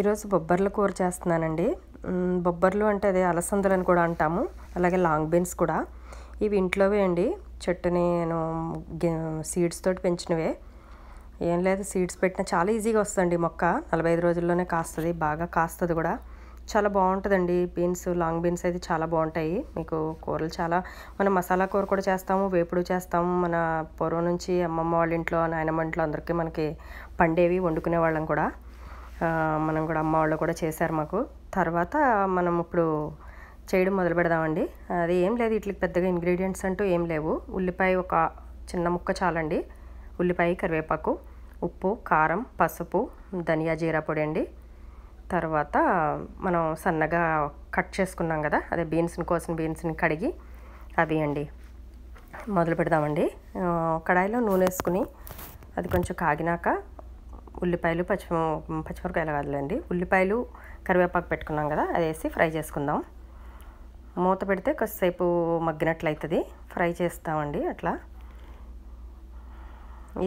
ఈరోజు బొబ్బర్ల కూర చేస్తున్నానండి బొబ్బర్లు అంటే అదే అలసందలు అని కూడా అంటాము అలాగే లాంగ్ బీన్స్ కూడా ఇవి ఇంట్లోవే అండి చెట్టుని నేను సీడ్స్ తోటి పెంచినవే ఏం లేదు సీడ్స్ పెట్టినా చాలా ఈజీగా వస్తుంది మొక్క నలభై ఐదు రోజుల్లోనే కాస్తుంది బాగా కాస్తుంది కూడా చాలా బాగుంటుందండి బీన్స్ లాంగ్ బీన్స్ అయితే చాలా బాగుంటాయి మీకు కూరలు చాలా మన మసాలా కూర కూడా చేస్తాము వేపుడు చేస్తాము మన పూర్వం నుంచి అమ్మమ్మ వాళ్ళ ఇంట్లో నాయనమ్మ ఇంట్లో అందరికీ మనకి పండేవి వండుకునే వాళ్ళం కూడా మనం కూడా అమ్మ వాళ్ళు కూడా చేశారు మాకు తర్వాత మనం ఇప్పుడు చేయడం మొదలు పెడదామండి అది ఏం లేదు ఇట్లకి పెద్దగా ఇంగ్రీడియంట్స్ అంటూ ఏం లేవు ఉల్లిపాయ ఒక చిన్న ముక్క చాలండి ఉల్లిపాయ కరివేపాకు ఉప్పు కారం పసుపు ధనియా జీరా పొడి అండి తర్వాత మనం సన్నగా కట్ చేసుకున్నాం కదా అదే బీన్స్ని కోసిన బీన్స్ని కడిగి అవి అండి మొదలు పెడదామండి కడాయిలో నూనె వేసుకుని అది కొంచెం కాగినాక ఉల్లిపాయలు పచ్చి పచ్చిమిరపకాయలు కాదులేండి ఉల్లిపాయలు కరివేపాకు పెట్టుకున్నాం కదా అది వేసి ఫ్రై చేసుకుందాం మూత పెడితే కొద్దిసేపు అవుతుంది ఫ్రై చేస్తామండి అట్లా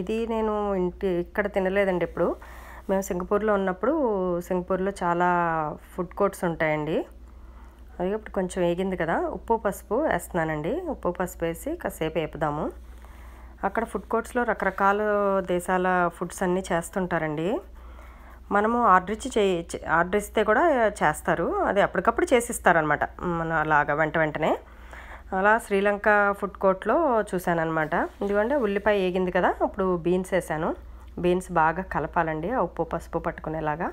ఇది నేను ఇంటి ఇక్కడ తినలేదండి ఇప్పుడు మేము సింగపూర్లో ఉన్నప్పుడు సింగపూర్లో చాలా ఫుడ్ కోర్ట్స్ ఉంటాయండి అది ఇప్పుడు కొంచెం వేగింది కదా ఉప్పు పసుపు వేస్తున్నానండి ఉప్పు పసుపు వేసి కాసేపు వేపుదాము అక్కడ ఫుడ్ కోర్ట్స్లో రకరకాల దేశాల ఫుడ్స్ అన్నీ చేస్తుంటారండి మనము ఆర్డర్ ఇచ్చి చే ఆర్డర్ ఇస్తే కూడా చేస్తారు అది అప్పటికప్పుడు చేసిస్తారనమాట మన అలాగ వెంట వెంటనే అలా శ్రీలంక ఫుడ్ కోర్ట్లో చూశానమాట ఎందుకంటే ఉల్లిపాయ ఏగింది కదా అప్పుడు బీన్స్ వేసాను బీన్స్ బాగా కలపాలండి ఉప్పు పసుపు పట్టుకునేలాగా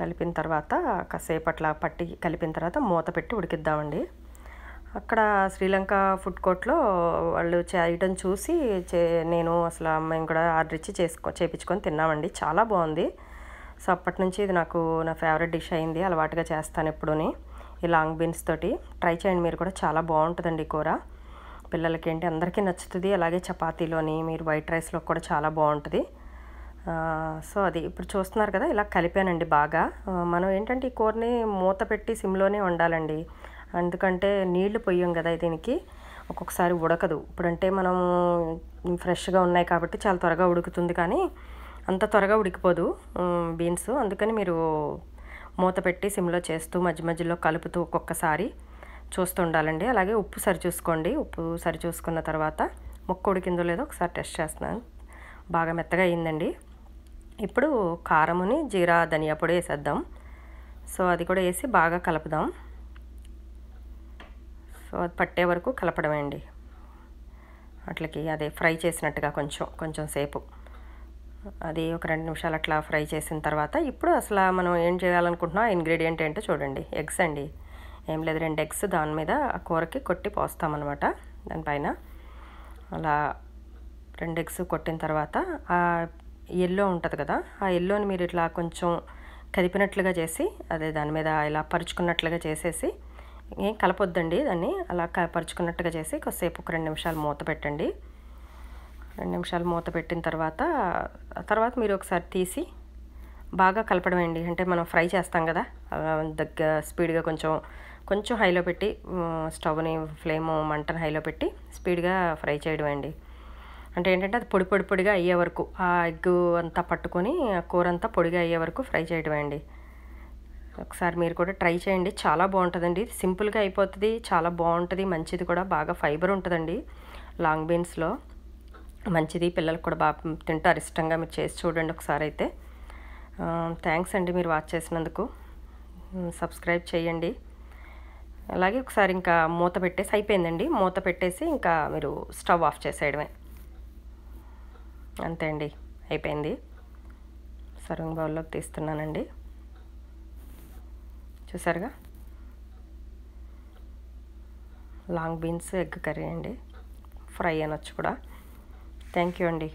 కలిపిన తర్వాత కాసేపట్లా పట్టి కలిపిన తర్వాత మూత పెట్టి ఉడికిద్దామండి అక్కడ శ్రీలంక ఫుడ్ కోర్ట్లో వాళ్ళు చేయటం చూసి చే నేను అసలు మేము కూడా ఆర్డర్ ఇచ్చి చేసుకో చేపించుకొని తిన్నామండి చాలా బాగుంది సో అప్పటి నుంచి ఇది నాకు నా ఫేవరెట్ డిష్ అయింది అలవాటుగా చేస్తాను ఎప్పుడూని ఈ లాంగ్ బీన్స్ తోటి ట్రై చేయండి మీరు కూడా చాలా బాగుంటుందండి కూర పిల్లలకి ఏంటి అందరికీ నచ్చుతుంది అలాగే చపాతీలోని మీరు వైట్ రైస్లో కూడా చాలా బాగుంటుంది సో అది ఇప్పుడు చూస్తున్నారు కదా ఇలా కలిపానండి బాగా మనం ఏంటంటే ఈ కూరని మూత పెట్టి సిమ్లోనే ఉండాలండి ఎందుకంటే నీళ్లు పొయ్యం కదా దీనికి ఒక్కొక్కసారి ఉడకదు ఇప్పుడంటే మనం ఫ్రెష్గా ఉన్నాయి కాబట్టి చాలా త్వరగా ఉడుకుతుంది కానీ అంత త్వరగా ఉడికిపోదు బీన్స్ అందుకని మీరు మూత పెట్టి సిమ్లో చేస్తూ మధ్య మధ్యలో కలుపుతూ ఒక్కొక్కసారి చూస్తూ ఉండాలండి అలాగే ఉప్పు సరి చూసుకోండి ఉప్పు సరి చూసుకున్న తర్వాత మొక్క ఉడికిందో లేదో ఒకసారి టెస్ట్ చేస్తున్నాను బాగా మెత్తగా అయిందండి ఇప్పుడు కారముని జీరా ధనియా పొడి వేసేద్దాం సో అది కూడా వేసి బాగా కలుపుదాం సో అది పట్టే వరకు కలపడమే అండి అట్లకి అదే ఫ్రై చేసినట్టుగా కొంచెం కొంచెం సేపు అది ఒక రెండు నిమిషాలు అట్లా ఫ్రై చేసిన తర్వాత ఇప్పుడు అసలు మనం ఏం చేయాలనుకుంటున్నా ఇంగ్రీడియంట్ ఏంటో చూడండి ఎగ్స్ అండి ఏం లేదు రెండు ఎగ్స్ దాని మీద ఆ కూరకి కొట్టి పోస్తామన్నమాట దానిపైన అలా రెండు ఎగ్స్ కొట్టిన తర్వాత ఆ ఎల్లో ఉంటుంది కదా ఆ ఎల్లోని మీరు ఇట్లా కొంచెం కదిపినట్లుగా చేసి అదే దాని మీద ఇలా పరుచుకున్నట్లుగా చేసేసి ఏం కలపొద్దండి దాన్ని అలా పరుచుకున్నట్టుగా చేసి కొద్దిసేపు ఒక రెండు నిమిషాలు మూత పెట్టండి రెండు నిమిషాలు మూత పెట్టిన తర్వాత తర్వాత మీరు ఒకసారి తీసి బాగా కలపడం అండి అంటే మనం ఫ్రై చేస్తాం కదా దగ్గర స్పీడ్గా కొంచెం కొంచెం హైలో పెట్టి స్టవ్ని ఫ్లేమ్ మంటను హైలో పెట్టి స్పీడ్గా ఫ్రై చేయడం అండి అంటే ఏంటంటే అది పొడి పొడి పొడిగా అయ్యే వరకు ఆ ఎగ్ అంతా పట్టుకొని ఆ కూర అంతా పొడిగా అయ్యే వరకు ఫ్రై చేయడం అండి ఒకసారి మీరు కూడా ట్రై చేయండి చాలా బాగుంటుందండి సింపుల్గా అయిపోతుంది చాలా బాగుంటుంది మంచిది కూడా బాగా ఫైబర్ ఉంటుందండి లాంగ్ బీన్స్లో మంచిది పిల్లలకు కూడా బాగా తింటారు ఇష్టంగా మీరు చేసి చూడండి ఒకసారి అయితే థ్యాంక్స్ అండి మీరు వాచ్ చేసినందుకు సబ్స్క్రైబ్ చేయండి అలాగే ఒకసారి ఇంకా మూత పెట్టేసి అయిపోయిందండి మూత పెట్టేసి ఇంకా మీరు స్టవ్ ఆఫ్ చేసేయడమే అంతే అండి అయిపోయింది సర్వింగ్ బౌల్లోకి తీస్తున్నానండి చూసారుగా లాంగ్ బీన్స్ ఎగ్ కర్రీ అండి ఫ్రై అనొచ్చు కూడా థ్యాంక్ యూ అండి